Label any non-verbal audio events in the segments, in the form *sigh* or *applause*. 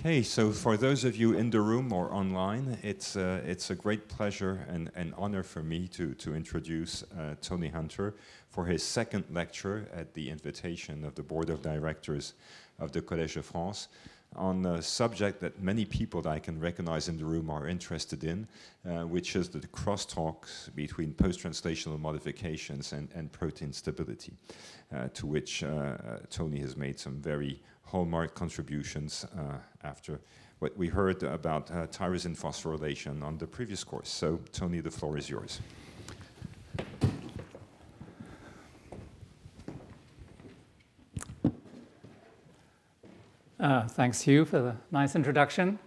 Okay, so for those of you in the room or online, it's, uh, it's a great pleasure and an honor for me to, to introduce uh, Tony Hunter for his second lecture at the invitation of the Board of Directors of the Collège de France on a subject that many people that I can recognize in the room are interested in, uh, which is the crosstalks between post-translational modifications and, and protein stability, uh, to which uh, Tony has made some very hallmark contributions uh, after what we heard about uh, tyrosine phosphorylation on the previous course. So, Tony, the floor is yours. Uh, thanks, Hugh, for the nice introduction.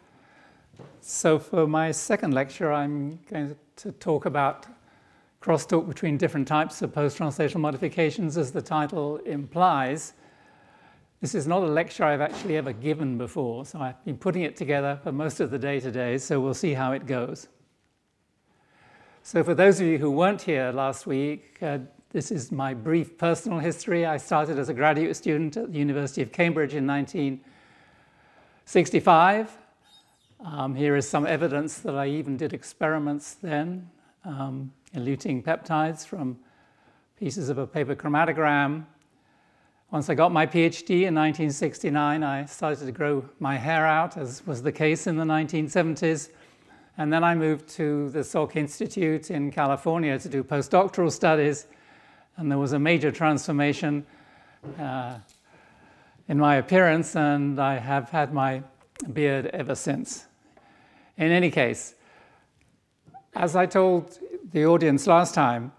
So for my second lecture, I'm going to talk about crosstalk between different types of post-translational modifications, as the title implies. This is not a lecture I've actually ever given before, so I've been putting it together for most of the day today, so we'll see how it goes. So for those of you who weren't here last week, uh, this is my brief personal history. I started as a graduate student at the University of Cambridge in 1965. Um, here is some evidence that I even did experiments then, um, eluting peptides from pieces of a paper chromatogram once I got my PhD in 1969, I started to grow my hair out, as was the case in the 1970s. And then I moved to the Salk Institute in California to do postdoctoral studies. And there was a major transformation uh, in my appearance, and I have had my beard ever since. In any case, as I told the audience last time,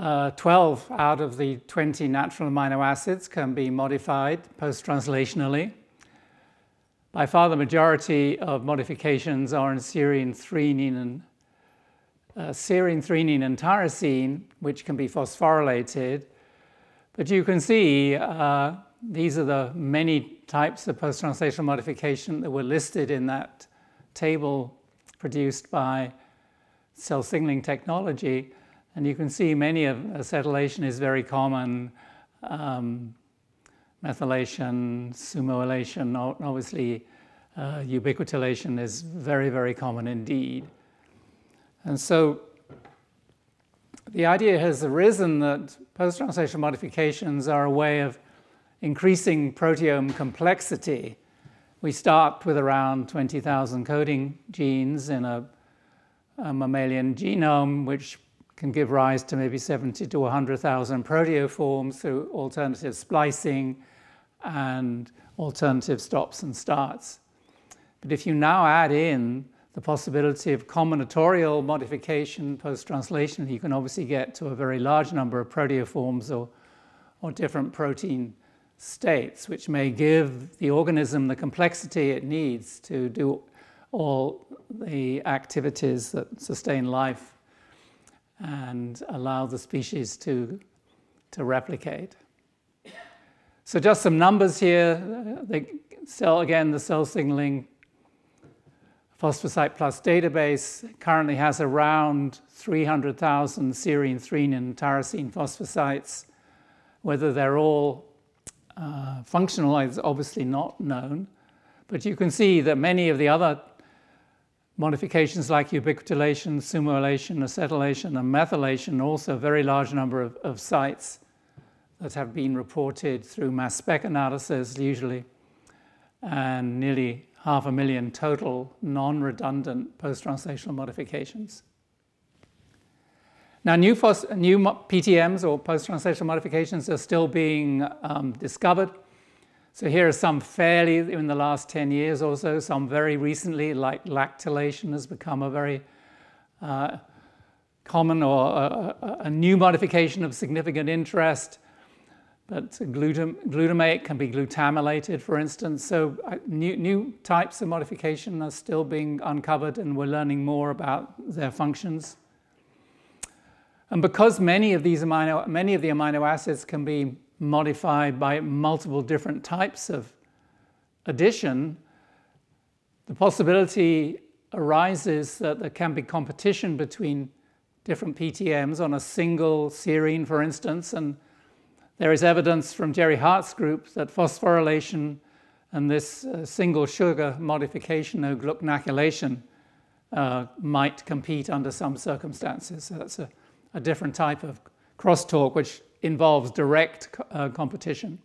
uh, 12 out of the 20 natural amino acids can be modified post-translationally. By far the majority of modifications are in serine, threonine, and uh, serine, threonine, and tyrosine, which can be phosphorylated. But you can see uh, these are the many types of post-translational modification that were listed in that table produced by cell signaling technology. And you can see many of acetylation is very common. Um, methylation, sumoylation, obviously uh, ubiquitylation is very, very common indeed. And so the idea has arisen that post-translational modifications are a way of increasing proteome complexity. We start with around 20,000 coding genes in a, a mammalian genome, which can give rise to maybe 70 to 100,000 proteoforms through alternative splicing and alternative stops and starts. But if you now add in the possibility of combinatorial modification post-translation, you can obviously get to a very large number of proteoforms or, or different protein states, which may give the organism the complexity it needs to do all the activities that sustain life and allow the species to, to replicate. So just some numbers here. The cell, again, the cell signaling Phosphocyte Plus database currently has around 300,000 serine, threonine, and tyrosine phosphocytes. Whether they're all uh, functional is obviously not known, but you can see that many of the other modifications like ubiquitination, sumoylation, acetylation, and methylation, also a very large number of, of sites that have been reported through mass spec analysis usually, and nearly half a million total non-redundant post-translational modifications. Now, new, new PTMs or post-translational modifications are still being um, discovered. So here are some fairly, in the last 10 years or so, some very recently, like lactylation has become a very uh, common or a, a, new modification of significant interest. But glutam glutamate can be glutamylated, for instance. So uh, new, new types of modification are still being uncovered and we're learning more about their functions. And because many of these amino, many of the amino acids can be modified by multiple different types of addition, the possibility arises that there can be competition between different PTMs on a single serine, for instance, and there is evidence from Jerry Hart's group that phosphorylation and this uh, single sugar modification of gluconacylation uh, might compete under some circumstances. So that's a, a different type of crosstalk, which involves direct uh, competition.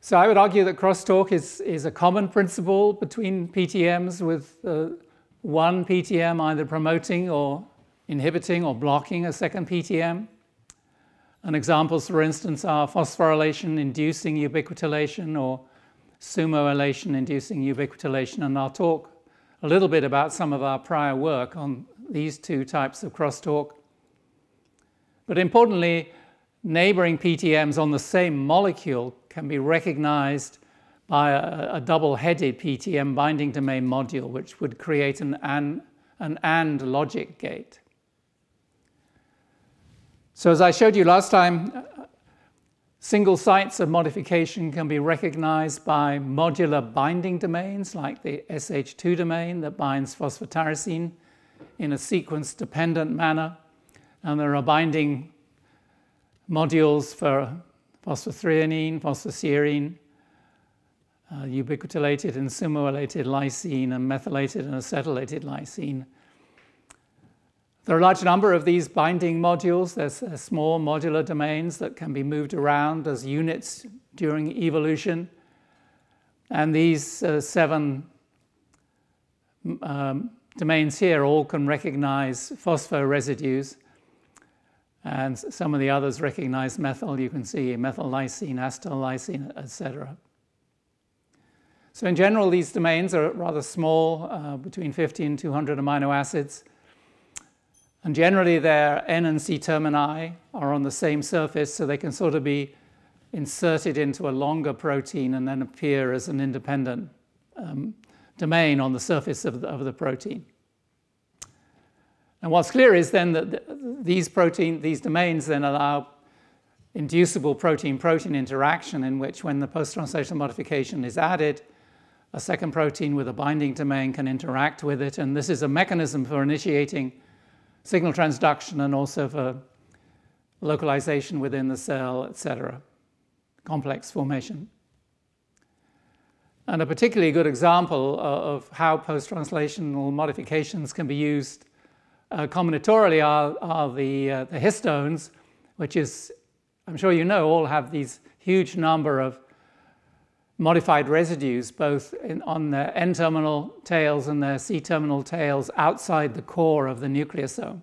So I would argue that crosstalk is, is a common principle between PTMs with uh, one PTM either promoting or inhibiting or blocking a second PTM. And examples, for instance, are phosphorylation inducing ubiquitination or sumoylation inducing ubiquitination. And I'll talk a little bit about some of our prior work on these two types of crosstalk. But importantly, neighboring PTMs on the same molecule can be recognized by a, a double-headed PTM binding domain module, which would create an, an AND logic gate. So as I showed you last time, single sites of modification can be recognized by modular binding domains like the SH2 domain that binds phosphotyrosine in a sequence-dependent manner. And there are binding modules for phosphothreonine, phosphorserine, uh, ubiquitinated and sumoylated lysine, and methylated and acetylated lysine. There are a large number of these binding modules. There's uh, small modular domains that can be moved around as units during evolution. And these uh, seven um, domains here all can recognize phospho residues and some of the others recognize methyl. You can see methyl lysine, acetyl lysine, etc. So in general, these domains are rather small, uh, between 50 and 200 amino acids. And generally their N and C termini are on the same surface, so they can sort of be inserted into a longer protein and then appear as an independent um, domain on the surface of the, of the protein. And what's clear is then that these protein, these domains then allow inducible protein-protein interaction in which when the post-translational modification is added, a second protein with a binding domain can interact with it. And this is a mechanism for initiating signal transduction and also for localization within the cell, et cetera, complex formation. And a particularly good example uh, of how post-translational modifications can be used uh, combinatorially are, are the, uh, the, histones, which is, I'm sure you know, all have these huge number of modified residues, both in, on their N-terminal tails and their C-terminal tails outside the core of the nucleosome.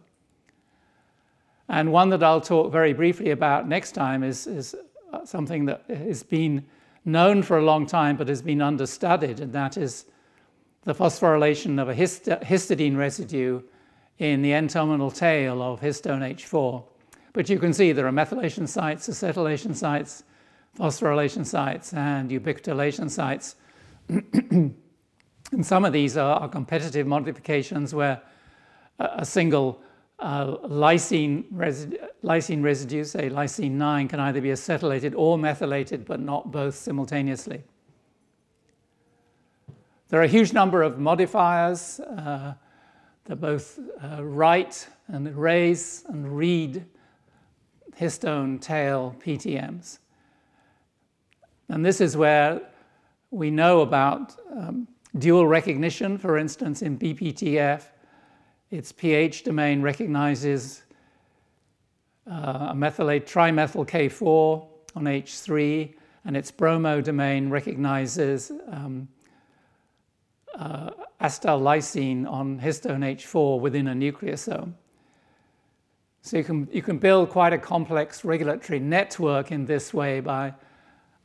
And one that I'll talk very briefly about next time is, is uh, something that has been known for a long time but has been understudied, and that is the phosphorylation of a hist histidine residue in the N-terminal tail of histone H4. But you can see there are methylation sites, acetylation sites, phosphorylation sites, and ubiquitination sites. *clears throat* and some of these are, are competitive modifications where a, a single uh, lysine, resi lysine residues, say lysine 9, can either be acetylated or methylated, but not both simultaneously. There are a huge number of modifiers. Uh, both uh, write and erase and read histone tail PTMs. And this is where we know about um, dual recognition, for instance, in BPTF, its pH domain recognizes uh, a methylate trimethyl K4 on H3, and its bromo domain recognizes um, uh, on histone H4 within a nucleosome. So you can, you can build quite a complex regulatory network in this way by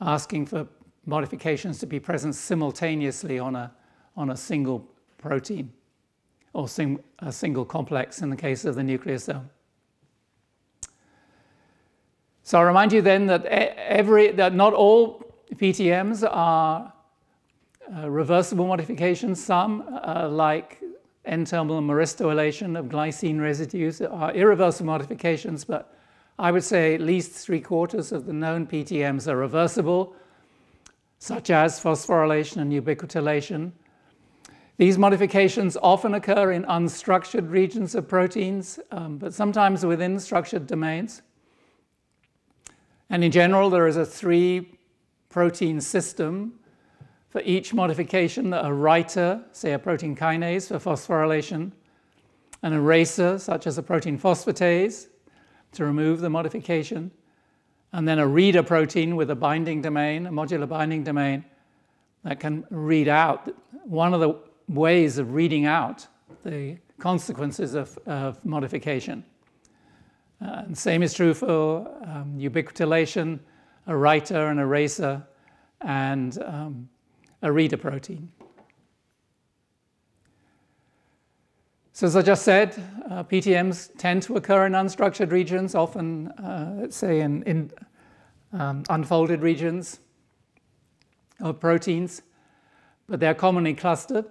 asking for modifications to be present simultaneously on a, on a single protein or sing, a single complex in the case of the nucleus. So I remind you then that every that not all PTMs are uh, reversible modifications. Some, uh, like N-terminal meristolation of glycine residues, are irreversible modifications. But I would say at least three quarters of the known PTMs are reversible, such as phosphorylation and ubiquitination. These modifications often occur in unstructured regions of proteins, um, but sometimes within structured domains. And in general, there is a three protein system for each modification, a writer, say a protein kinase for phosphorylation, an eraser, such as a protein phosphatase, to remove the modification, and then a reader protein with a binding domain, a modular binding domain, that can read out one of the ways of reading out the consequences of, of modification. Uh, and same is true for um, ubiquitination, a writer, an eraser, and um, a reader protein. So as I just said, uh, PTMs tend to occur in unstructured regions, often, uh, let's say, in, in um, unfolded regions of proteins, but they're commonly clustered.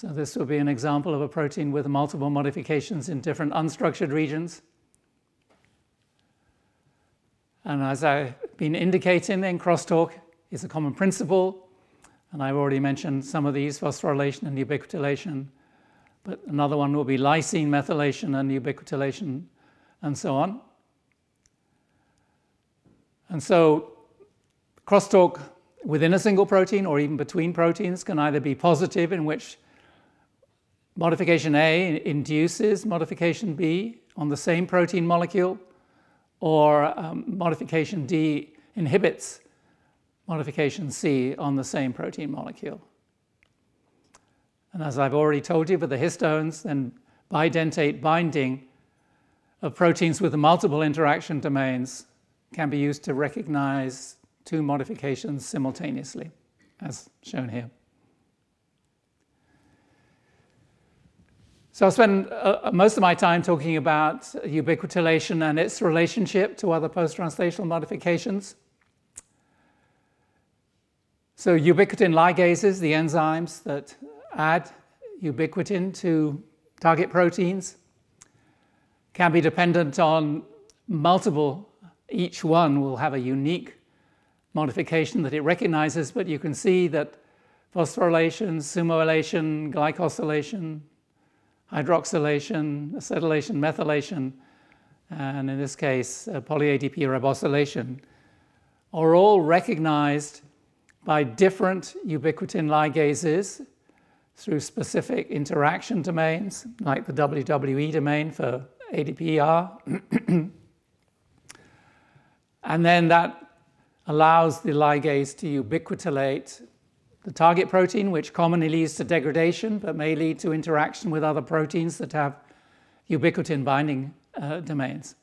So this would be an example of a protein with multiple modifications in different unstructured regions. And as I've been indicating, then crosstalk is a common principle. And I've already mentioned some of these, phosphorylation and ubiquitination. But another one will be lysine methylation and ubiquitination and so on. And so crosstalk within a single protein or even between proteins can either be positive in which Modification A induces modification B on the same protein molecule, or um, modification D inhibits modification C on the same protein molecule. And as I've already told you, for the histones, then bidentate binding of proteins with multiple interaction domains can be used to recognize two modifications simultaneously, as shown here. So I spend uh, uh, most of my time talking about ubiquitination and its relationship to other post-translational modifications. So ubiquitin ligases, the enzymes that add ubiquitin to target proteins, can be dependent on multiple, each one will have a unique modification that it recognizes, but you can see that phosphorylation, sumoylation, glycosylation, hydroxylation, acetylation, methylation, and in this case, uh, poly-ADP ribosylation, are all recognized by different ubiquitin ligases through specific interaction domains, like the WWE domain for ADPR. *clears throat* and then that allows the ligase to ubiquitinate the target protein, which commonly leads to degradation but may lead to interaction with other proteins that have ubiquitin binding uh, domains.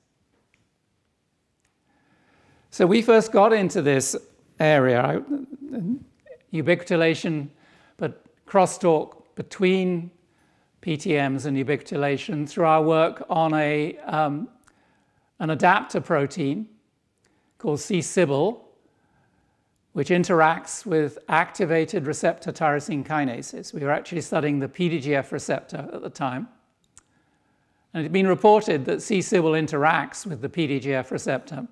So we first got into this area, uh, ubiquitination, but crosstalk between PTMs and ubiquitination through our work on a, um, an adapter protein called C-Sybil, which interacts with activated receptor tyrosine kinases. We were actually studying the PDGF receptor at the time. And it had been reported that C-Sybil interacts with the PDGF receptor.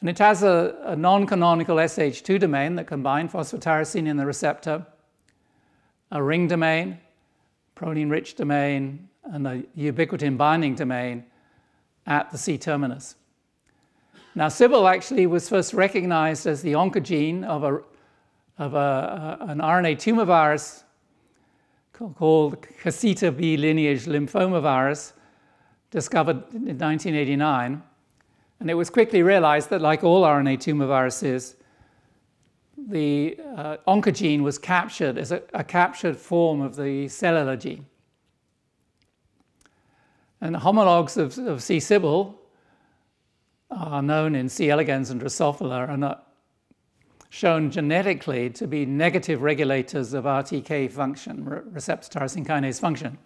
And it has a, a non-canonical SH2 domain that combines phosphotyrosine in the receptor, a ring domain, proline-rich domain, and a ubiquitin binding domain at the C-terminus. Now, Sybil actually was first recognized as the oncogene of, a, of a, uh, an RNA tumor virus called Casita B lineage lymphoma virus, discovered in 1989. And it was quickly realized that, like all RNA tumor viruses, the uh, oncogene was captured as a, a captured form of the cellular gene. And homologs of, of C. Sybil are known in C. elegans and Drosophila are not shown genetically to be negative regulators of RTK function, receptor tyrosine kinase function.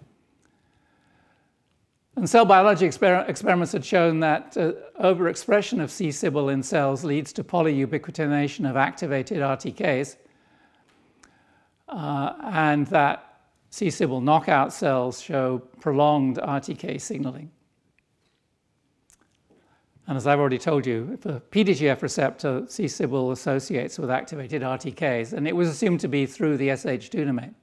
And cell biology exper experiments had shown that uh, overexpression of C. Sybil in cells leads to polyubiquitination of activated RTKs, uh, and that C. Sybil knockout cells show prolonged RTK signaling. And as I've already told you, the PDGF receptor C-Sybil associates with activated RTKs, and it was assumed to be through the SH2 domain.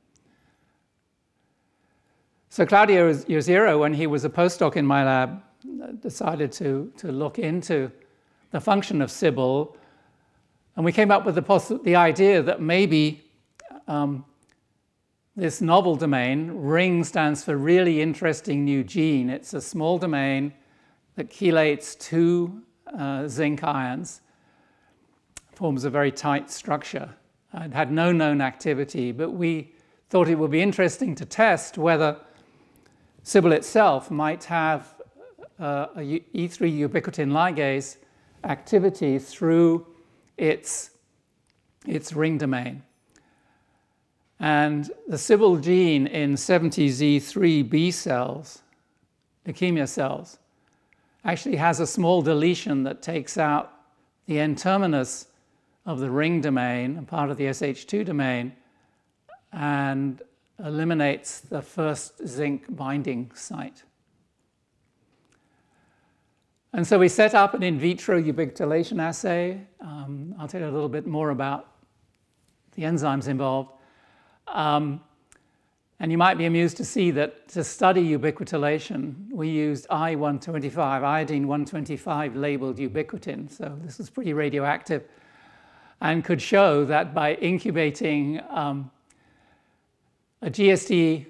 So Claudio Yozero, when he was a postdoc in my lab, decided to, to look into the function of Sybil, and we came up with the, the idea that maybe um, this novel domain, RING stands for really interesting new gene. It's a small domain that chelates two uh, zinc ions, forms a very tight structure. It had no known activity, but we thought it would be interesting to test whether Sybil itself might have uh, a E3 ubiquitin ligase activity through its, its ring domain. And the Sybil gene in 70Z3B cells, leukemia cells, actually has a small deletion that takes out the n terminus of the ring domain and part of the SH2 domain and eliminates the first zinc binding site. And so we set up an in vitro ubiquitination assay. Um, I'll tell you a little bit more about the enzymes involved. Um, and you might be amused to see that to study ubiquitination, we used I-125, iodine-125 labeled ubiquitin. So this was pretty radioactive and could show that by incubating um, a GST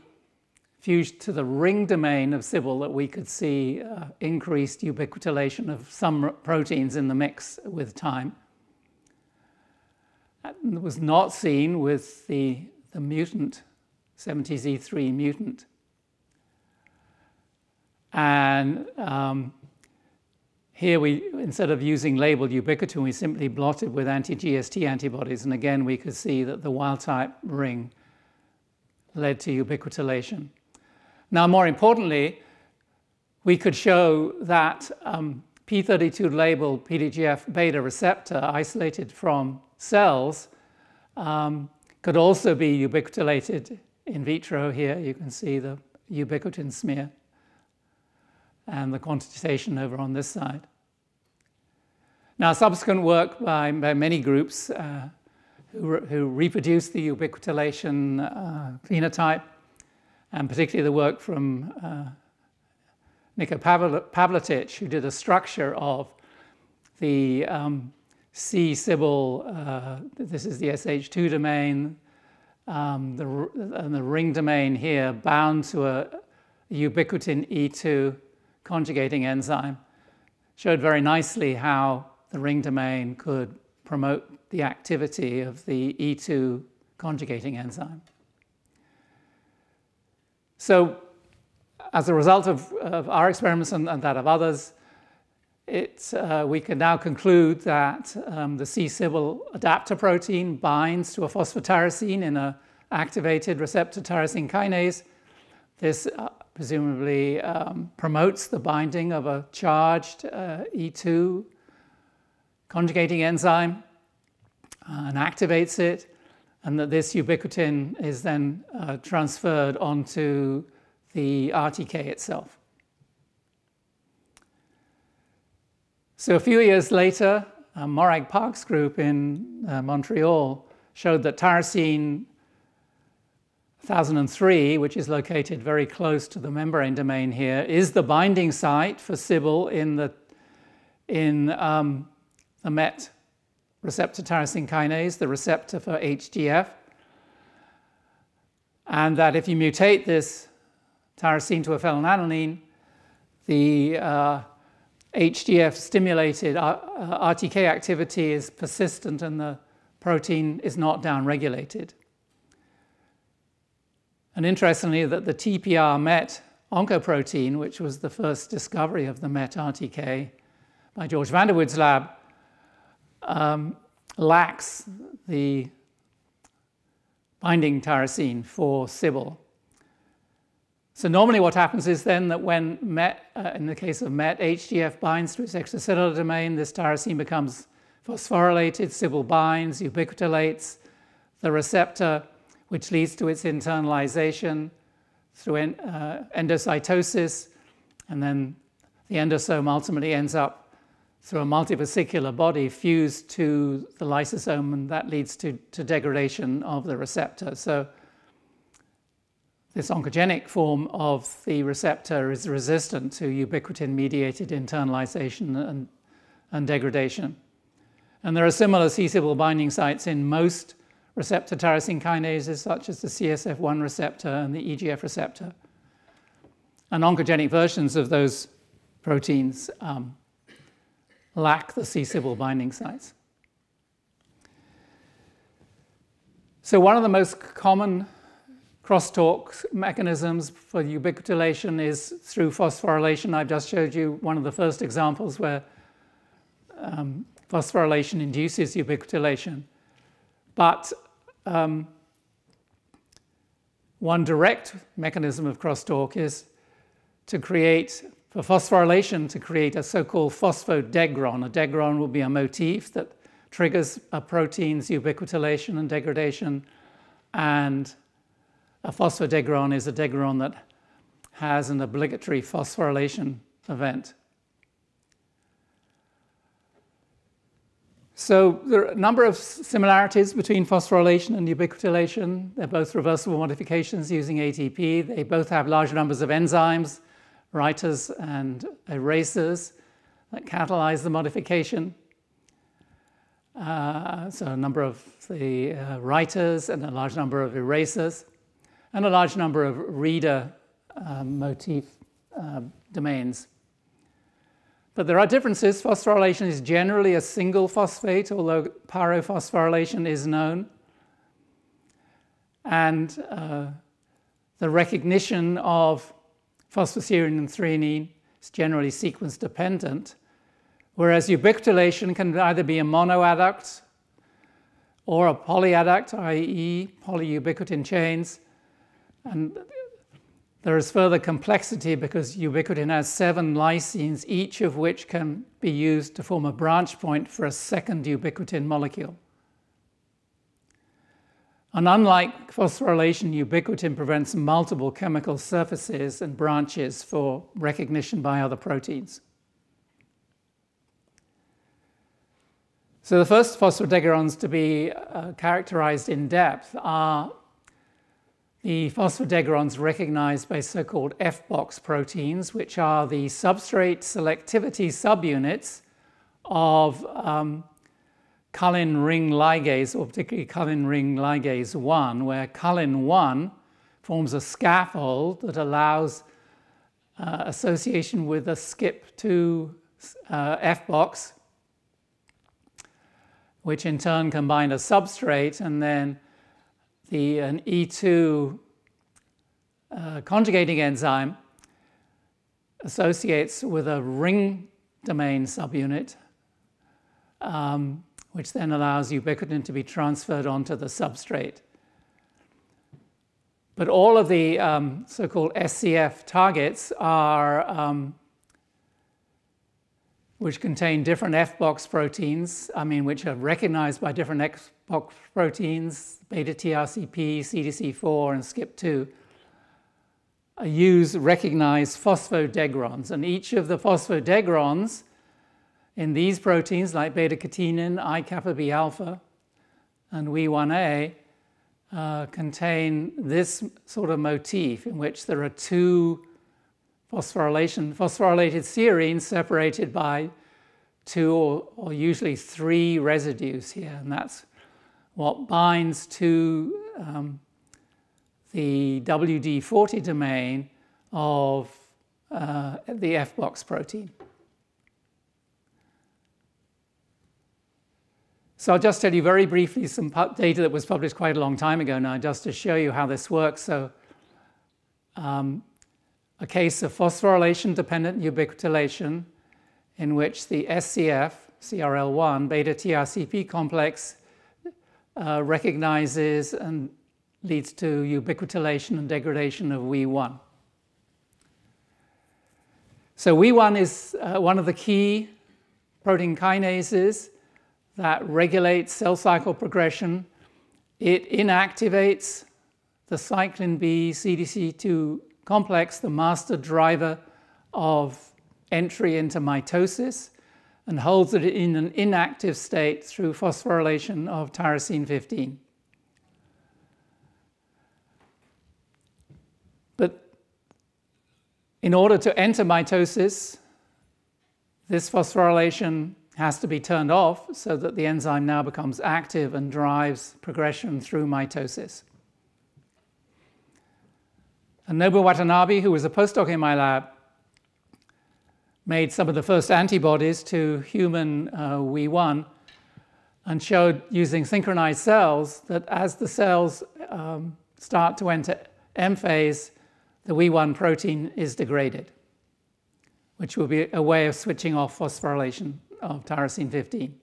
fused to the ring domain of Sybil that we could see uh, increased ubiquitination of some proteins in the mix with time. That was not seen with the, the mutant 70Z3 mutant. And um, here we, instead of using labeled ubiquitin, we simply blotted with anti-GST antibodies. And again, we could see that the wild type ring led to ubiquitination. Now, more importantly, we could show that um, P32 labeled PDGF beta receptor isolated from cells um, could also be ubiquitinated in vitro here, you can see the ubiquitin smear and the quantitation over on this side. Now, subsequent work by, by many groups uh, who, who reproduced the ubiquitination uh, phenotype, and particularly the work from uh, Niko who did a structure of the um, C-Sybil, uh, this is the SH2 domain, um, the, and the ring domain here bound to a ubiquitin E2 conjugating enzyme showed very nicely how the ring domain could promote the activity of the E2 conjugating enzyme. So as a result of, of our experiments and, and, that of others, it, uh, we can now conclude that um, the C-Sybil adapter protein binds to a phosphotyrosine in an activated receptor tyrosine kinase. This uh, presumably um, promotes the binding of a charged uh, E2 conjugating enzyme and activates it, and that this ubiquitin is then uh, transferred onto the RTK itself. So a few years later, uh, Morag Park's group in uh, Montreal showed that tyrosine 1003, which is located very close to the membrane domain here, is the binding site for Sybil in the, in, um, the MET receptor tyrosine kinase, the receptor for HGF. And that if you mutate this tyrosine to a phenylalanine, the uh, HGF-stimulated uh, uh, RTK activity is persistent and the protein is not downregulated. And interestingly, that the TPR-MET oncoprotein, which was the first discovery of the MET-RTK by George Vanderwood's lab, um, lacks the binding tyrosine for Sybil. So normally what happens is then that when MET, uh, in the case of MET, HGF binds to its extracellular domain, this tyrosine becomes phosphorylated, Sibyl binds, ubiquitolates the receptor, which leads to its internalization through en uh, endocytosis, and then the endosome ultimately ends up through a multivesicular body fused to the lysosome, and that leads to, to degradation of the receptor. So this oncogenic form of the receptor is resistant to ubiquitin-mediated internalization and, and degradation. And there are similar C-Cibl binding sites in most receptor tyrosine kinases, such as the CSF1 receptor and the EGF receptor. And oncogenic versions of those proteins um, lack the C-Cibl binding sites. So one of the most common crosstalk mechanisms for ubiquitination is through phosphorylation. I've just showed you one of the first examples where um, phosphorylation induces ubiquitination. But um, one direct mechanism of crosstalk is to create, for phosphorylation, to create a so-called phosphodegron. A degron will be a motif that triggers a protein's ubiquitination and degradation and a phosphodegron is a degron that has an obligatory phosphorylation event. So there are a number of similarities between phosphorylation and ubiquitination. They're both reversible modifications using ATP. They both have large numbers of enzymes, writers and erasers that catalyze the modification. Uh, so a number of the uh, writers and a large number of erasers and a large number of reader um, motif uh, domains. But there are differences. Phosphorylation is generally a single phosphate, although pyrophosphorylation is known. And uh, the recognition of phosphoserine and threonine is generally sequence dependent, whereas ubiquitination can either be a monoadduct or a polyadduct, i.e. polyubiquitin chains, and there is further complexity because ubiquitin has seven lysines, each of which can be used to form a branch point for a second ubiquitin molecule. And unlike phosphorylation, ubiquitin prevents multiple chemical surfaces and branches for recognition by other proteins. So the first phosphodegarons to be uh, characterized in depth are the phosphodegarons recognized by so-called F-box proteins, which are the substrate selectivity subunits of um, Cullen ring ligase, or particularly Cullen ring ligase 1, where Cullen 1 forms a scaffold that allows uh, association with a skip to uh, F-box, which in turn combine a substrate and then the, an E2 uh, conjugating enzyme associates with a ring domain subunit, um, which then allows ubiquitin to be transferred onto the substrate. But all of the um, so-called SCF targets are um, which contain different Fbox proteins, I mean, which are recognized by different X-box proteins, beta TRCP, CDC4, and SKIP2, use recognized phosphodegrons. And each of the phosphodegrons in these proteins, like beta catenin, I kappa B alpha, and WE1A, uh, contain this sort of motif in which there are two phosphorylation, phosphorylated serine separated by two or, or, usually three residues here, and that's what binds to um, the WD40 domain of uh, the FBOX protein. So I'll just tell you very briefly some data that was published quite a long time ago now, just to show you how this works. So um, a case of phosphorylation-dependent ubiquitination in which the SCF, CRL1, beta-TRCP complex uh, recognizes and leads to ubiquitination and degradation of WE1. So WE1 is uh, one of the key protein kinases that regulates cell cycle progression. It inactivates the cyclin B CDC2 complex the master driver of entry into mitosis and holds it in an inactive state through phosphorylation of tyrosine 15. But in order to enter mitosis, this phosphorylation has to be turned off so that the enzyme now becomes active and drives progression through mitosis. And Nobu Watanabe, who was a postdoc in my lab, made some of the first antibodies to human uh, one and showed using synchronized cells that as the cells um, start to enter M phase, the we one protein is degraded, which will be a way of switching off phosphorylation of tyrosine 15.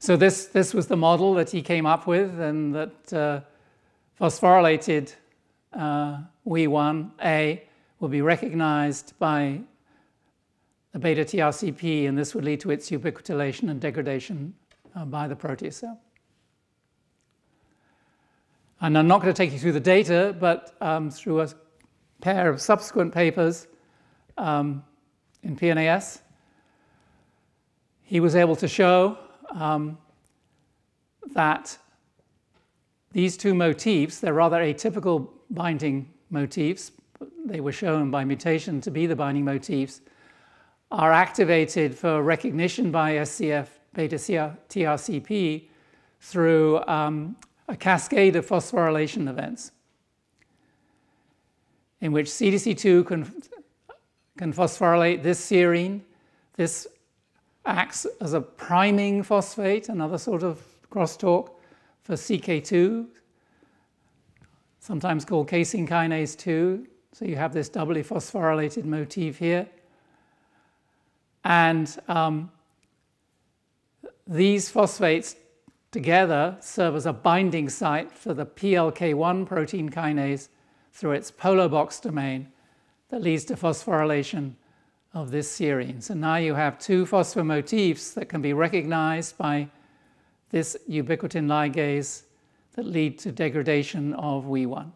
So this, this was the model that he came up with and that uh, phosphorylated uh, WE1A will be recognized by the beta TRCP, and this would lead to its ubiquitination and degradation uh, by the proteasome. And I'm not going to take you through the data, but um, through a pair of subsequent papers um, in PNAS, he was able to show um, that these two motifs, they're rather atypical binding motifs, they were shown by mutation to be the binding motifs, are activated for recognition by SCF beta TRCP through um, a cascade of phosphorylation events in which CDC2 can, can phosphorylate this serine. This acts as a priming phosphate, another sort of crosstalk for CK2, sometimes called casein kinase 2. So you have this doubly phosphorylated motif here. And um, these phosphates together serve as a binding site for the PLK1 protein kinase through its polar box domain that leads to phosphorylation of this serine. So now you have two phosphomotifs that can be recognized by this ubiquitin ligase that lead to degradation of we one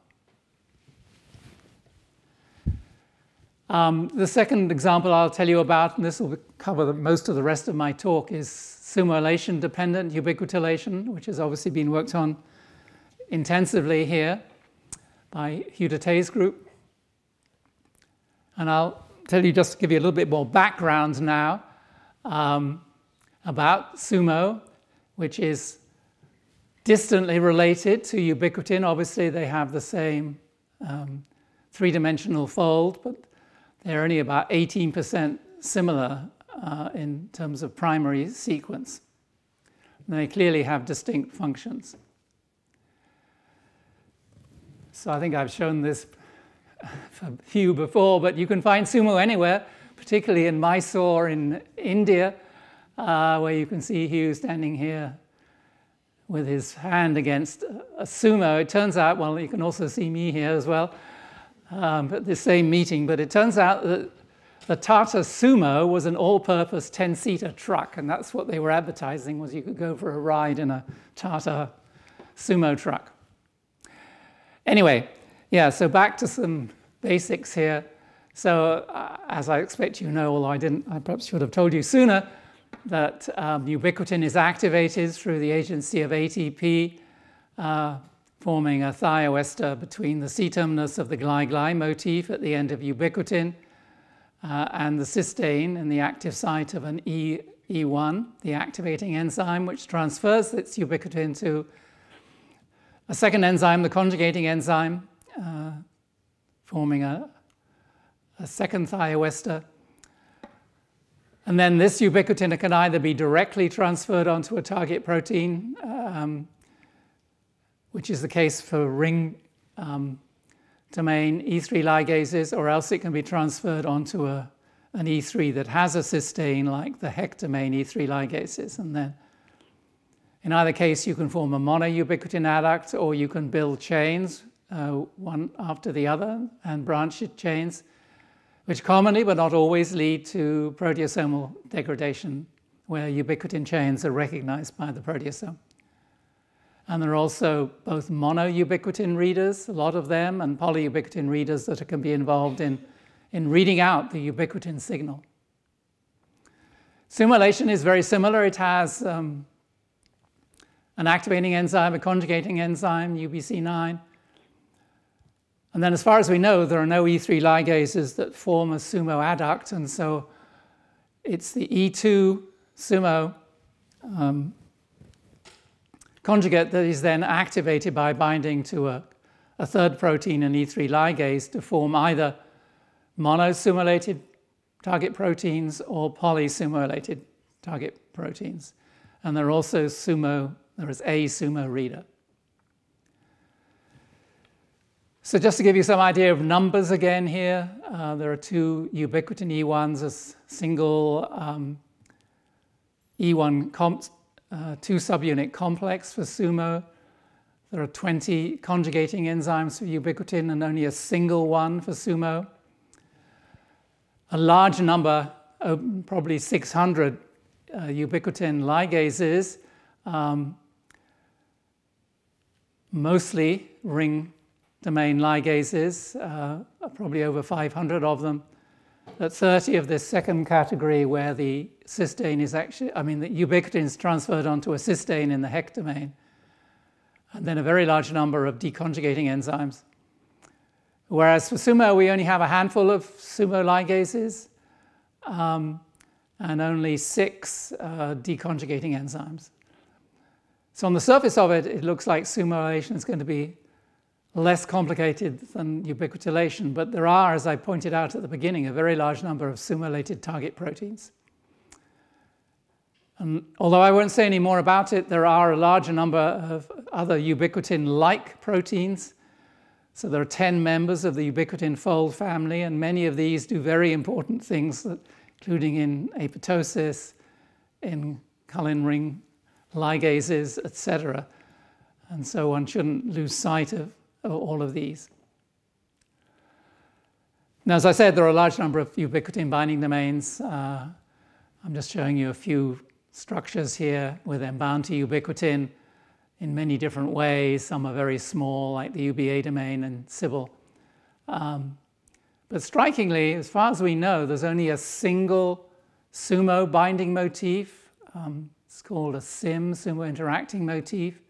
Um, the second example I'll tell you about, and this will cover the, most of the rest of my talk, is simulation-dependent ubiquitination, which has obviously been worked on intensively here by Hugh Tay's group. And I'll tell you, just to give you a little bit more background now um, about SUMO, which is distantly related to ubiquitin. Obviously, they have the same um, three-dimensional fold, but they're only about 18% similar uh, in terms of primary sequence. And they clearly have distinct functions. So I think I've shown this for few before, but you can find sumo anywhere, particularly in Mysore in India, uh, where you can see Hugh standing here with his hand against a sumo. It turns out, well, you can also see me here as well, um, at the same meeting, but it turns out that the Tata Sumo was an all-purpose 10-seater truck, and that's what they were advertising, was you could go for a ride in a Tata Sumo truck. Anyway, yeah, so back to some basics here. So uh, as I expect you know, although I didn't, I perhaps should have told you sooner, that um, ubiquitin is activated through the agency of ATP, uh, forming a thioester between the C-terminus of the gly-gly motif at the end of ubiquitin uh, and the cysteine in the active site of an e, E1, the activating enzyme, which transfers its ubiquitin to a second enzyme, the conjugating enzyme, uh, forming a, a second thioester. And then this ubiquitin can either be directly transferred onto a target protein, um, which is the case for ring um, domain E3 ligases, or else it can be transferred onto a, an E3 that has a cysteine like the HEC domain E3 ligases. And then in either case, you can form a monoubiquitin adduct or you can build chains, uh, one after the other, and branched chains which commonly but not always lead to proteasomal degradation where ubiquitin chains are recognized by the proteasome. And there are also both monoubiquitin readers, a lot of them, and polyubiquitin readers that can be involved in, in reading out the ubiquitin signal. Simulation is very similar. It has um, an activating enzyme, a conjugating enzyme, UBC9, and then as far as we know, there are no E3 ligases that form a sumo adduct. And so it's the E2 sumo um, conjugate that is then activated by binding to a, a third protein, an E3 ligase, to form either monosumolated target proteins or polysumolated target proteins. And there are also sumo, there is a sumo reader. So just to give you some idea of numbers again here, uh, there are two ubiquitin E1s, a single um, E1 comp, uh, two subunit complex for sumo. There are 20 conjugating enzymes for ubiquitin and only a single one for sumo. A large number, um, uh, probably 600 ubiquitin ligases, um, mostly ring domain ligases, uh, probably over 500 of them, that 30 of this second category where the cysteine is actually, I mean, the ubiquitin is transferred onto a cysteine in the HEC domain, and then a very large number of deconjugating enzymes. Whereas for sumo, we only have a handful of sumo ligases um, and only six uh, deconjugating enzymes. So on the surface of it, it looks like sumo is going to be less complicated than ubiquitination, but there are, as I pointed out at the beginning, a very large number of simulated target proteins. And although I won't say any more about it, there are a larger number of other ubiquitin-like proteins. So there are 10 members of the ubiquitin fold family, and many of these do very important things, including in apoptosis, in Cullen ring ligases, etc. And so one shouldn't lose sight of all of these. Now, as I said, there are a large number of ubiquitin binding domains. Uh, I'm just showing you a few structures here where they're bound to ubiquitin in many different ways. Some are very small, like the UBA domain and Sybil. Um, but strikingly, as far as we know, there's only a single sumo binding motif. Um, it's called a SIM, sumo interacting motif.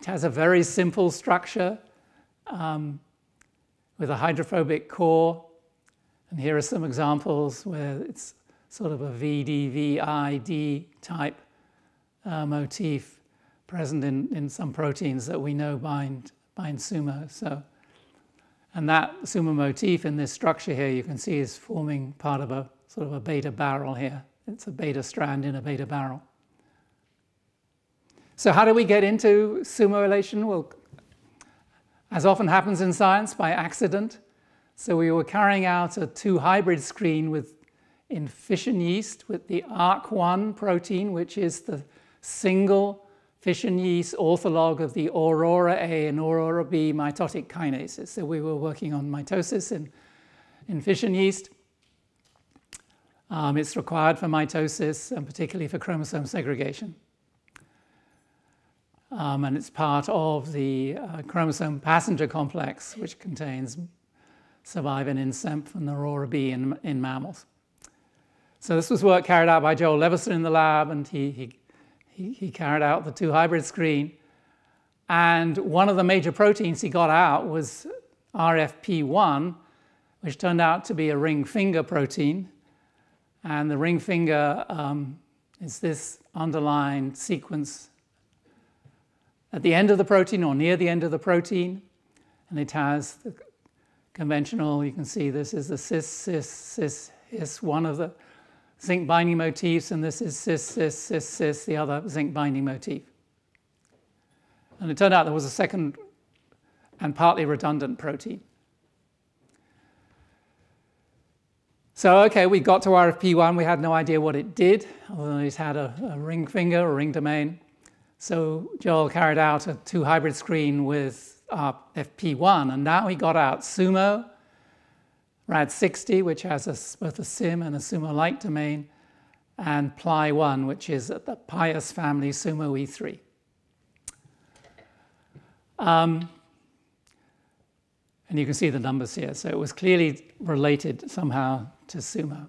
It has a very simple structure um, with a hydrophobic core. And here are some examples where it's sort of a VDVID type uh, motif present in, in some proteins that we know bind, bind sumo. So, and that sumo motif in this structure here, you can see is forming part of a sort of a beta barrel here. It's a beta strand in a beta barrel. So how do we get into sumo relation? Well, as often happens in science, by accident. So we were carrying out a two hybrid screen with in fission yeast with the ARC1 protein, which is the single fission yeast ortholog of the Aurora A and Aurora B mitotic kinases. So we were working on mitosis in, in fission yeast. Um, it's required for mitosis and particularly for chromosome segregation. Um, and it's part of the uh, chromosome passenger complex, which contains survivin in SEMP and Aurora B in, in mammals. So this was work carried out by Joel Levison in the lab, and he, he, he, carried out the two hybrid screen. And one of the major proteins he got out was RFP1, which turned out to be a ring finger protein. And the ring finger um, is this underlined sequence at the end of the protein or near the end of the protein, and it has the conventional, you can see this is the cis, cis, cis, his, one of the zinc binding motifs, and this is cis, cis, cis, cis, the other zinc binding motif. And it turned out there was a second and partly redundant protein. So, okay, we got to RFP1, we had no idea what it did, although it had a, a ring finger, a ring domain. So Joel carried out a two hybrid screen with uh, FP1, and now he got out Sumo, RAD60, which has a, both a SIM and a Sumo-like domain, and Ply1, which is the Pius family Sumo E3. Um, and you can see the numbers here. So it was clearly related somehow to Sumo.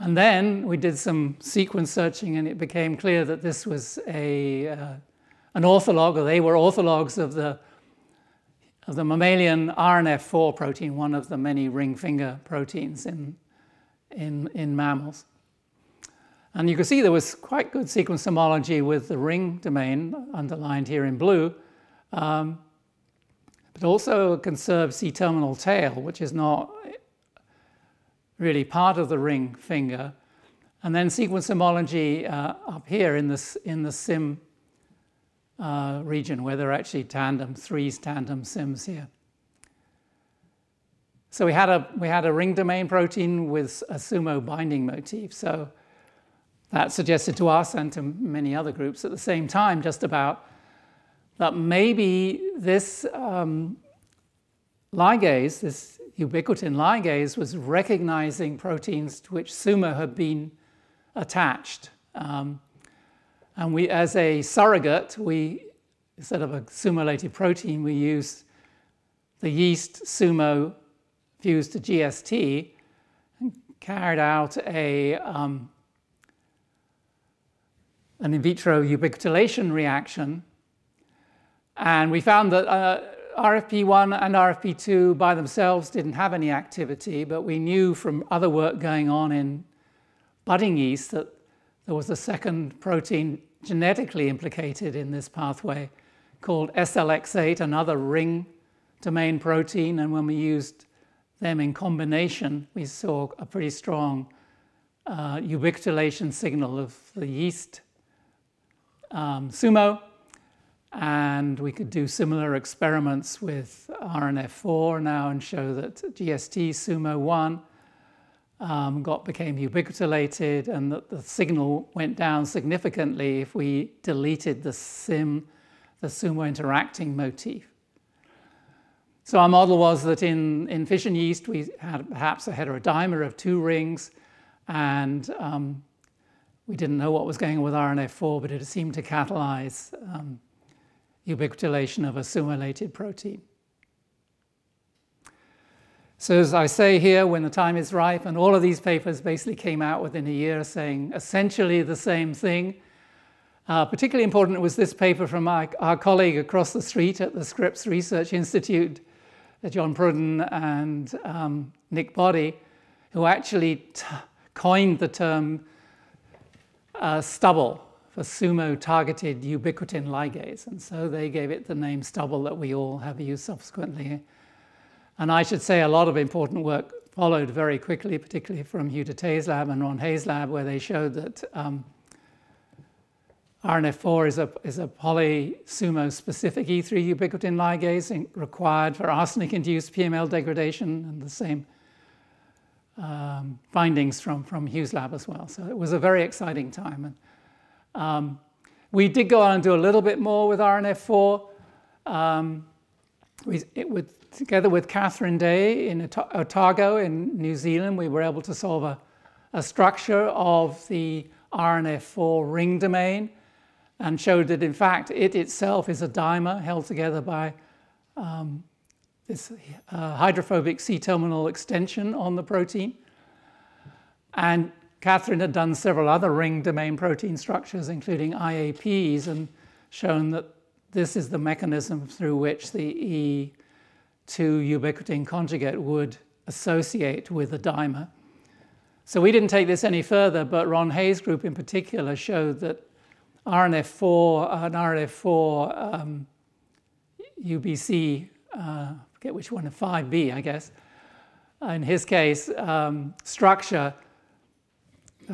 And then we did some sequence searching and it became clear that this was a, uh, an ortholog, or they were orthologs of the, of the mammalian RNF4 protein, one of the many ring finger proteins in, in, in mammals. And you can see there was quite good sequence homology with the ring domain underlined here in blue, um, but also a conserved C-terminal tail, which is not really part of the ring finger. And then sequence homology uh, up here in, this, in the sim uh, region where there are actually tandem, three tandem sims here. So we had a, we had a ring domain protein with a sumo binding motif. So that suggested to us and to many other groups at the same time just about that maybe this um, ligase, this ubiquitin ligase was recognizing proteins to which sumo had been attached. Um, and we, as a surrogate, we, instead of a sumo-related protein, we used the yeast sumo fused to GST and carried out a, um, an in vitro ubiquitination reaction. And we found that uh, RFP1 and RFP2 by themselves didn't have any activity, but we knew from other work going on in budding yeast that there was a second protein genetically implicated in this pathway called SLX8, another ring domain protein. And when we used them in combination, we saw a pretty strong uh, signal of the yeast um, sumo and we could do similar experiments with RNF4 now and show that GST sumo 1 um, got became ubiquitolated and that the signal went down significantly if we deleted the SIM, the sumo interacting motif. So our model was that in, in fission yeast, we had perhaps a heterodimer of two rings and um, we didn't know what was going on with RNF4, but it seemed to catalyze um, ubiquitination of a similated protein. So as I say here, when the time is ripe, and all of these papers basically came out within a year saying essentially the same thing. Uh, particularly important was this paper from our, our, colleague across the street at the Scripps Research Institute, uh, John Pruden and um, Nick Body, who actually coined the term uh, stubble for sumo-targeted ubiquitin ligase, and so they gave it the name stubble that we all have used subsequently. And I should say a lot of important work followed very quickly, particularly from Hugh Detay's lab and Ron Hayes' lab, where they showed that um, RNF4 is a, is a polysumo-specific E3 ubiquitin ligase required for arsenic-induced PML degradation and the same um, findings from, from Hugh's lab as well. So it was a very exciting time. And um, we did go on and do a little bit more with RNF4. Um, we, would, together with Catherine Day in Otago in New Zealand, we were able to solve a, a structure of the RNF4 ring domain and showed that in fact it itself is a dimer held together by um, this uh, hydrophobic C-terminal extension on the protein. And Catherine had done several other ring domain protein structures, including IAPs, and shown that this is the mechanism through which the E2 ubiquitin conjugate would associate with a dimer. So we didn't take this any further, but Ron Hayes' group in particular showed that RNF4, an RNF4 um, UBC, uh, forget which one, 5B, I guess, in his case, um, structure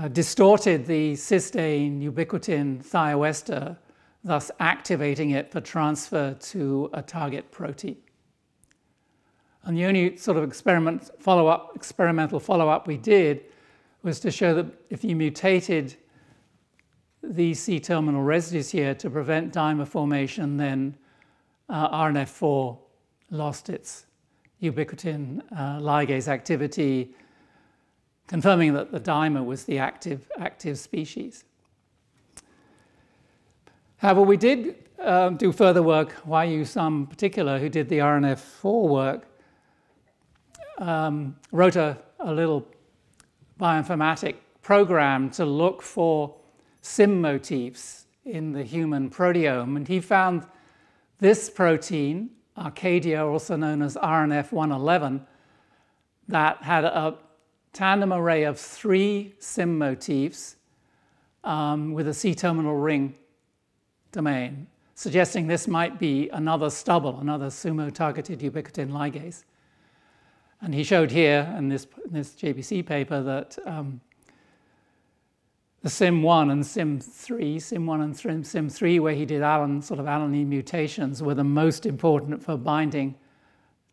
uh, distorted the cysteine ubiquitin thioester, thus activating it for transfer to a target protein. And the only sort of experiment follow-up, experimental follow-up we did was to show that if you mutated the C-terminal residues here to prevent dimer formation, then uh, RNF4 lost its ubiquitin uh, ligase activity confirming that the dimer was the active, active species. However, we did um, do further work, Yu Sum particular, who did the RNF4 work, um, wrote a, a little bioinformatic program to look for sim motifs in the human proteome, and he found this protein, Arcadia, also known as RNF111, that had a tandem array of three sim motifs um, with a C-terminal ring domain, suggesting this might be another stubble, another sumo-targeted ubiquitin ligase. And he showed here in this, in this JBC paper that um, the SIM1 and SIM3, SIM1 and SIM3, where he did alan, sort of alanine mutations, were the most important for binding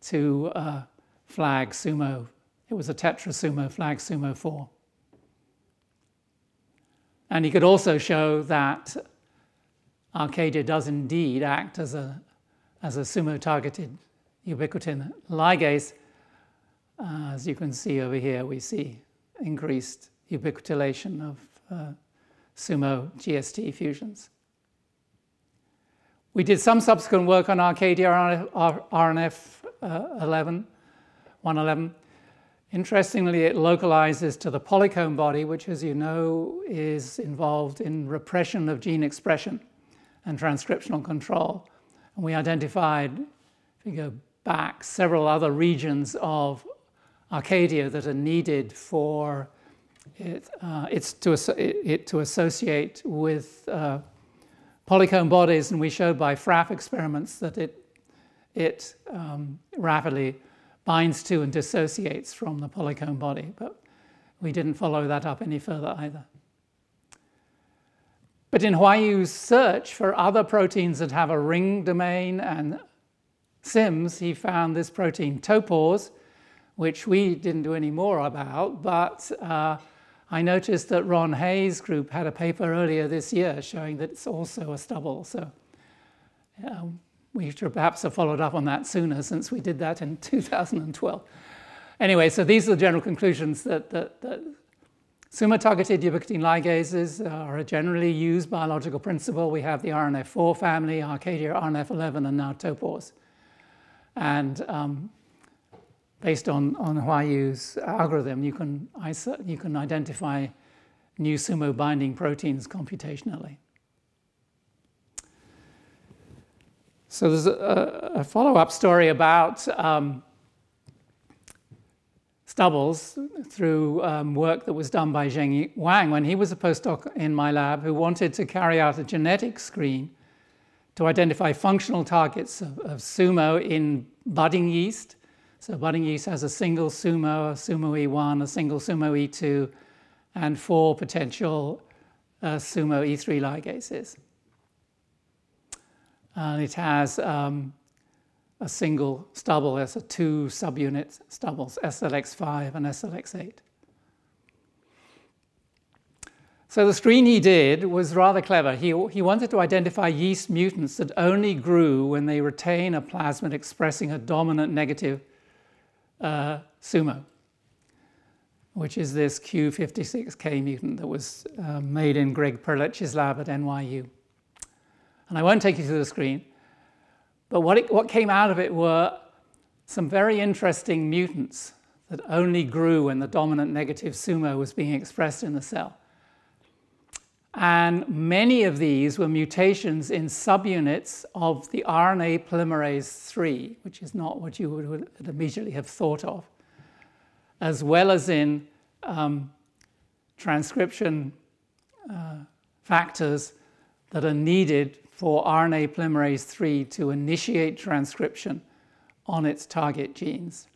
to uh, flag sumo it was a Tetra Sumo flag, Sumo 4. And he could also show that Arcadia does indeed act as a, as a sumo-targeted ubiquitin ligase. Uh, as you can see over here, we see increased ubiquitination of uh, sumo GST fusions. We did some subsequent work on Arcadia RNF, RNF uh, 11, 111, Interestingly, it localizes to the polycomb body, which, as you know, is involved in repression of gene expression and transcriptional control. And we identified, if we go back, several other regions of Arcadia that are needed for it, uh, to, it to, associate with uh, polycomb bodies. And we showed by FRAP experiments that it, it um, rapidly binds to and dissociates from the polycomb body, but we didn't follow that up any further either. But in Huayu's search for other proteins that have a ring domain and SIMS, he found this protein topors, which we didn't do any more about, but uh, I noticed that Ron Hayes' group had a paper earlier this year showing that it's also a stubble. So um, we should perhaps have followed up on that sooner since we did that in *laughs* 2012. Anyway, so these are the general conclusions that, that, that targeted ubiquitin ligases uh, are a generally used biological principle. We have the RNF4 family, Arcadia, RNF11, and now topors. And um, based on, on Huayu's algorithm, you can, you can identify new sumo binding proteins computationally. So there's a, a follow-up story about um, stubbles through um, work that was done by Zheng Wang when he was a postdoc in my lab who wanted to carry out a genetic screen to identify functional targets of, of sumo in budding yeast. So budding yeast has a single sumo, a sumo E1, a single sumo E2, and four potential uh, sumo E3 ligases and it has um, a single stubble. That's a two subunit stubbles, SLX5 and SLX8. So the screen he did was rather clever. He, he wanted to identify yeast mutants that only grew when they retain a plasmid expressing a dominant negative uh, sumo, which is this Q56K mutant that was uh, made in Greg Perlich's lab at NYU. And I won't take you to the screen. But what, it, what came out of it were some very interesting mutants that only grew when the dominant negative sumo was being expressed in the cell. And many of these were mutations in subunits of the RNA polymerase 3, which is not what you would immediately have thought of, as well as in um, transcription uh, factors that are needed for RNA polymerase 3 to initiate transcription on its target genes.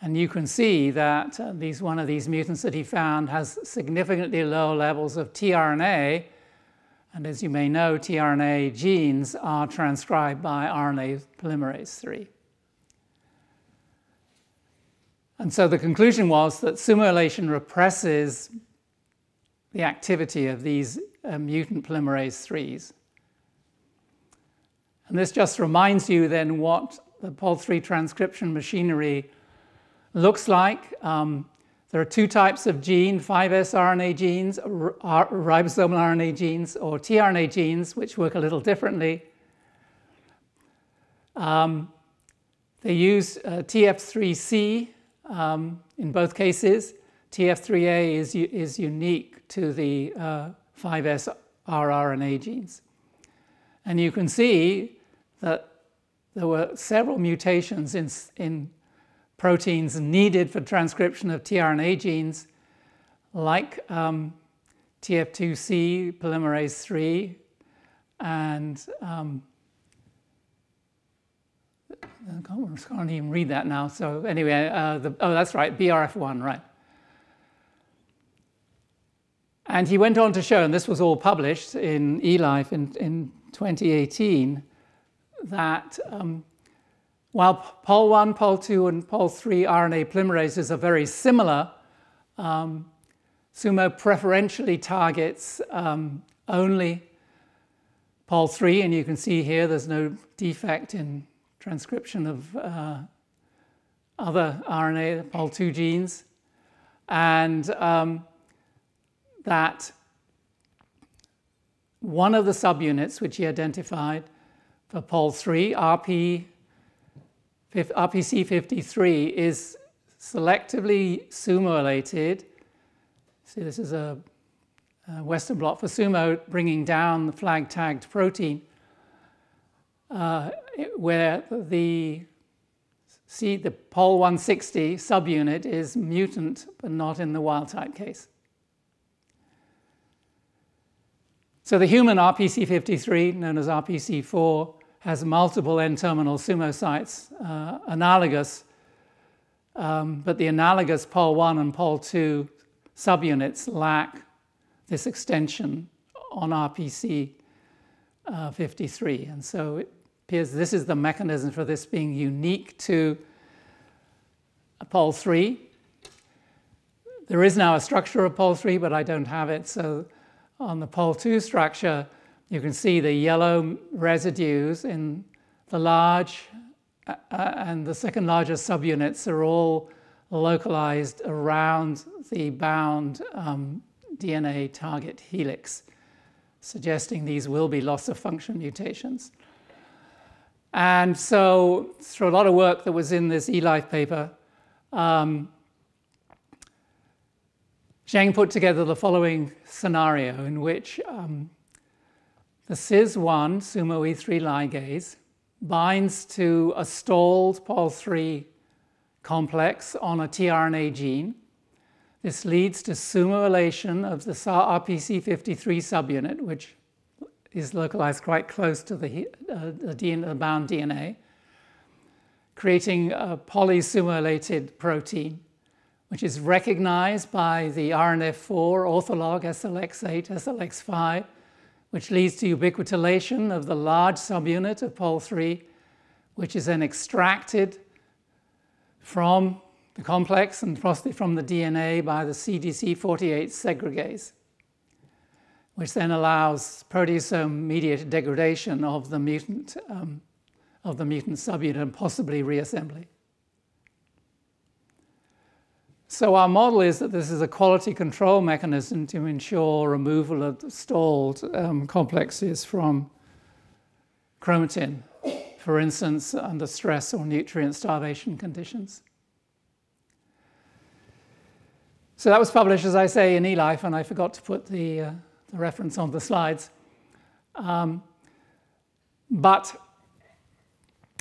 And you can see that uh, these, one of these mutants that he found has significantly lower levels of tRNA. And as you may know, tRNA genes are transcribed by RNA polymerase 3. And so the conclusion was that sumolation represses the activity of these uh, mutant polymerase 3s. And this just reminds you then what the Pol3 transcription machinery looks like. Um, there are two types of gene, 5S RNA genes, ribosomal RNA genes, or tRNA genes, which work a little differently. Um, they use uh, TF3C um, in both cases. TF3A is, is unique to the uh, 5S rRNA genes. And you can see that there were several mutations in, in proteins needed for transcription of tRNA genes, like um, TF2C polymerase 3 and um, I can't, can't, even read that now. So anyway, uh, the, oh, that's right, BRF1, right. And he went on to show, and this was all published in eLife in, in 2018 that um, while pol 1, pol 2, and pol 3 RNA polymerases are very similar, um, SUMO preferentially targets um, only pol 3, and you can see here there's no defect in transcription of uh, other RNA, pol 2 genes, and um, that one of the subunits which he identified for pole 3, RP, RPC53, is selectively sumo-related. See, this is a, a, Western blot for sumo, bringing down the flag-tagged protein, uh, where the, see, the pol 160 subunit is mutant, but not in the wild-type case. So the human RPC53, known as RPC4, has multiple N-terminal sumo sites, uh, analogous, um, but the analogous pol 1 and pol 2 subunits lack this extension on RPC uh, 53. And so it appears this is the mechanism for this being unique to pol 3. There is now a structure of pol 3, but I don't have it, so on the pole 2 structure, you can see the yellow residues in the large uh, uh and the second largest subunits are all localized around the bound um, DNA target helix, suggesting these will be loss of function mutations. And so, through a lot of work that was in this eLife paper, um, Zhang put together the following scenario in which um, the CIS1 sumo E3 ligase binds to a stalled POL3 complex on a tRNA gene. This leads to sumoylation of the RPC53 subunit, which is localized quite close to the, uh, the, DNA, the bound DNA, creating a polysumoylated protein which is recognized by the RNF4 ortholog SLX8, SLX5, which leads to ubiquitination of the large subunit of POL3, which is then extracted from the complex and possibly from the DNA by the CDC48 segregase, which then allows proteasome-mediated degradation of the mutant um, of the mutant subunit and possibly reassembly. So our model is that this is a quality control mechanism to ensure removal of stalled um, complexes from chromatin, for instance, under stress or nutrient starvation conditions. So that was published, as I say, in eLife, and I forgot to put the, uh, the reference on the slides. Um, but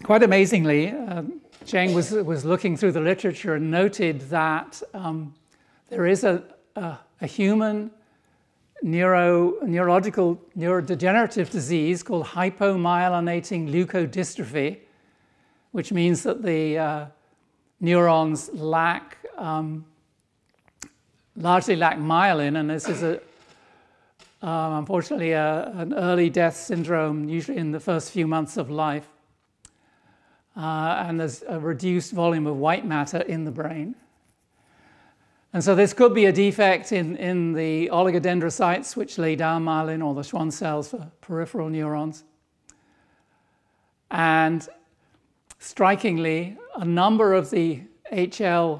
quite amazingly, um, Cheng was, was looking through the literature and noted that um, there is a, a, a human neuro, neurological neurodegenerative disease called hypomyelinating leukodystrophy, which means that the uh, neurons lack, um, largely lack myelin, and this is a, um, unfortunately a, an early death syndrome, usually in the first few months of life uh, and there's a reduced volume of white matter in the brain. And so this could be a defect in, in the oligodendrocytes, which lay down myelin, or the Schwann cells for peripheral neurons. And strikingly, a number of the HLMD,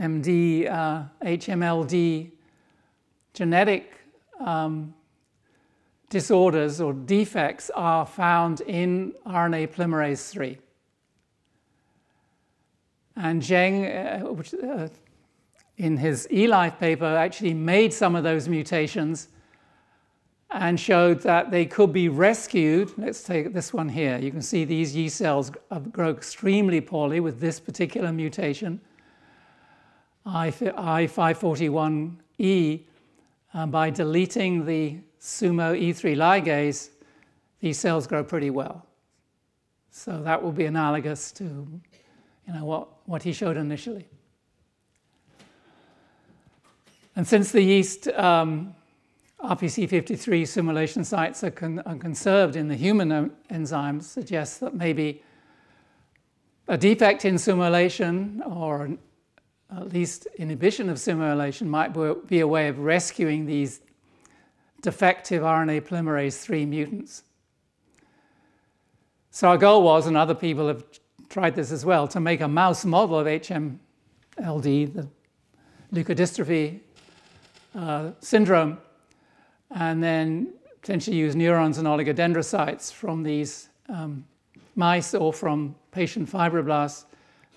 uh, HMLD genetic um, disorders or defects are found in RNA polymerase 3. And Zheng, uh, which, uh, in his eLife paper, actually made some of those mutations and showed that they could be rescued. Let's take this one here. You can see these yeast cells uh, grow extremely poorly with this particular mutation, I541E. by deleting the sumo E3 ligase, these cells grow pretty well. So that will be analogous to you know, what, what he showed initially. And since the yeast um, RPC53 simulation sites are, con are, conserved in the human enzymes suggests that maybe a defect in simulation or an, at least inhibition of simulation might be a way of rescuing these defective RNA polymerase 3 mutants. So our goal was, and other people have tried this as well, to make a mouse model of HMLD, the leukodystrophy uh, syndrome, and then potentially use neurons and oligodendrocytes from these um, mice or from patient fibroblasts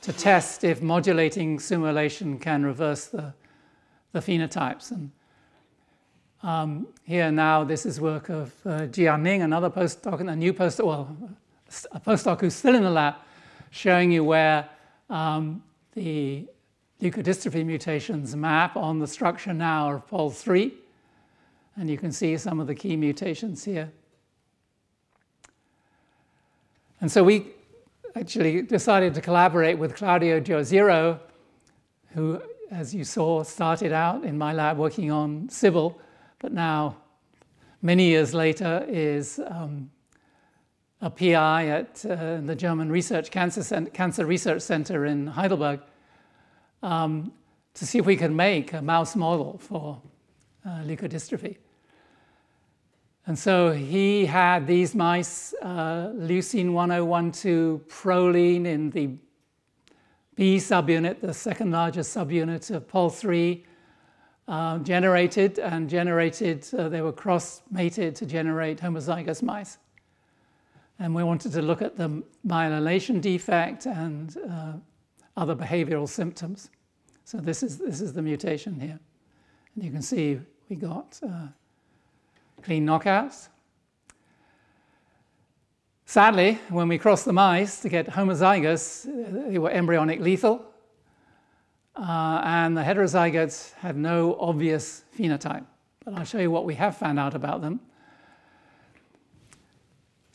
to test if modulating simulation can reverse the, the phenotypes. And um, here now, this is work of uh, Jia Ming, another postdoc, a new postdoc, well, a postdoc who's still in the lab, showing you where um, the leukodystrophy mutations map on the structure now of pol 3. And you can see some of the key mutations here. And so we actually decided to collaborate with Claudio Giozero, who, as you saw, started out in my lab working on Sybil, but now, many years later, is um, a PI at uh, the German Research Cancer, Cent Cancer Research Center in Heidelberg um, to see if we could make a mouse model for uh, leukodystrophy. And so he had these mice, uh, leucine 1012 proline in the B subunit, the second largest subunit of POL3, uh, um, generated and generated, uh, they were cross-mated to generate homozygous mice. And we wanted to look at the myelation defect and uh, other behavioral symptoms. So this is, this is the mutation here. And you can see we got uh, clean knockouts. Sadly, when we crossed the mice to get homozygous, they were embryonic lethal. Uh, and the heterozygotes had no obvious phenotype. But I'll show you what we have found out about them.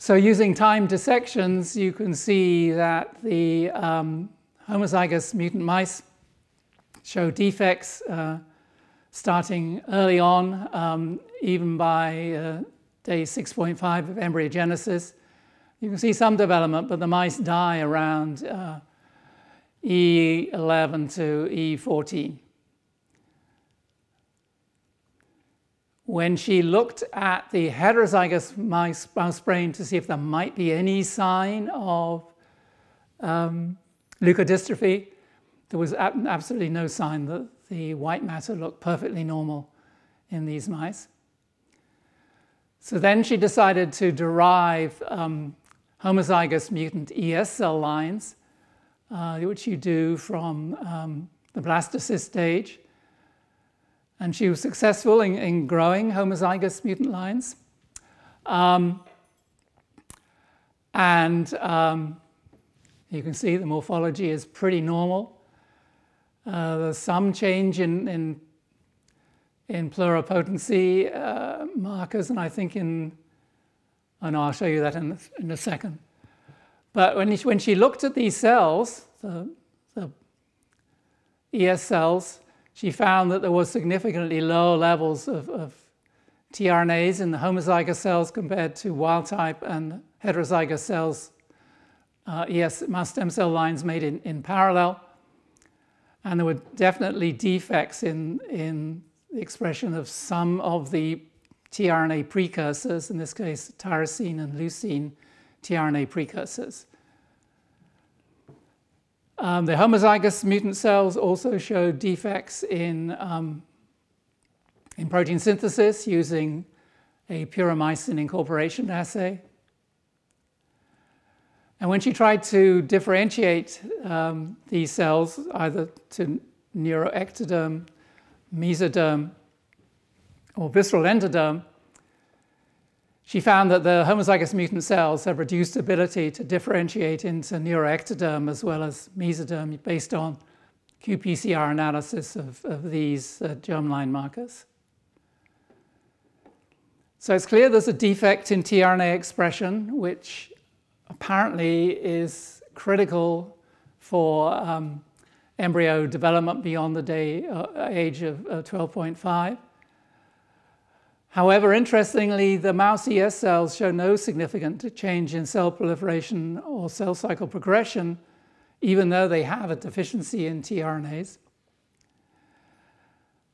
So using time dissections, you can see that the um, homozygous mutant mice show defects uh, starting early on, um, even by uh, day 6.5 of embryogenesis. You can see some development, but the mice die around uh, E11 to E14. when she looked at the heterozygous mouse, mouse brain to see if there might be any sign of um, leukodystrophy, there was ab absolutely no sign that the white matter looked perfectly normal in these mice. So then she decided to derive um, homozygous mutant ES cell lines, uh, which you do from um, the blastocyst stage, and she was successful in, in growing homozygous mutant lines. Um, and um, you can see the morphology is pretty normal. Uh, there's some change in, in, in pluripotency uh, markers, and I think in, and I'll show you that in, in a second. But when, she, when she looked at these cells, the, the ES cells, she found that there was significantly lower levels of, of tRNAs in the homozygous cells compared to wild type and heterozygous cells, uh, ES stem cell lines made in, in parallel. And there were definitely defects in, in the expression of some of the tRNA precursors, in this case tyrosine and leucine tRNA precursors. Um, the homozygous mutant cells also show defects in, um, in protein synthesis using a puromycin incorporation assay. And when she tried to differentiate um, these cells either to neuroectoderm, mesoderm, or visceral endoderm, she found that the homozygous mutant cells have reduced ability to differentiate into neuroectoderm as well as mesoderm based on qPCR analysis of, of these uh, germline markers. So it's clear there's a defect in tRNA expression, which apparently is critical for um, embryo development beyond the day, uh, age of uh, 12.5. However, interestingly, the mouse ES cells show no significant change in cell proliferation or cell cycle progression, even though they have a deficiency in tRNAs.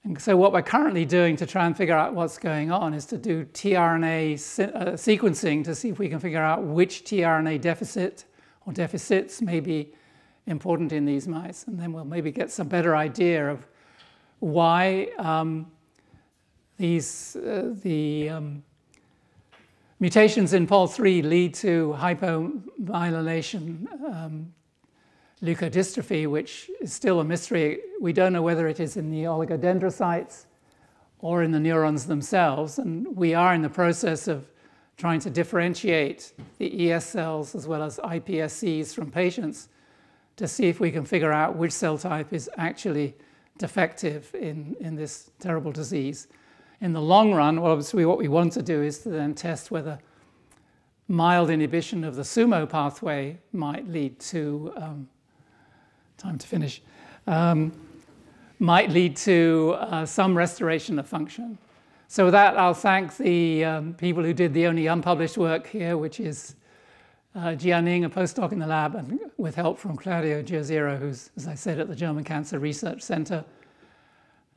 And so what we're currently doing to try and figure out what's going on is to do tRNA se uh, sequencing to see if we can figure out which tRNA deficit or deficits may be important in these mice. And then we'll maybe get some better idea of why um, these, uh, the um, mutations in POL3 lead to hypomyelination um, leukodystrophy, which is still a mystery. We don't know whether it is in the oligodendrocytes or in the neurons themselves. And we are in the process of trying to differentiate the ES cells as well as iPSCs from patients to see if we can figure out which cell type is actually defective in, in this terrible disease in the long run, obviously what we want to do is to then test whether mild inhibition of the SUMO pathway might lead to, um, time to finish, um, might lead to uh, some restoration of function. So with that, I'll thank the um, people who did the only unpublished work here, which is uh, Jianing, a postdoc in the lab, and with help from Claudio Giozero, who's, as I said, at the German Cancer Research Center.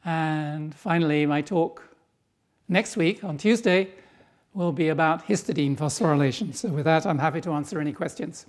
And finally, my talk next week on Tuesday will be about histidine phosphorylation. So with that, I'm happy to answer any questions.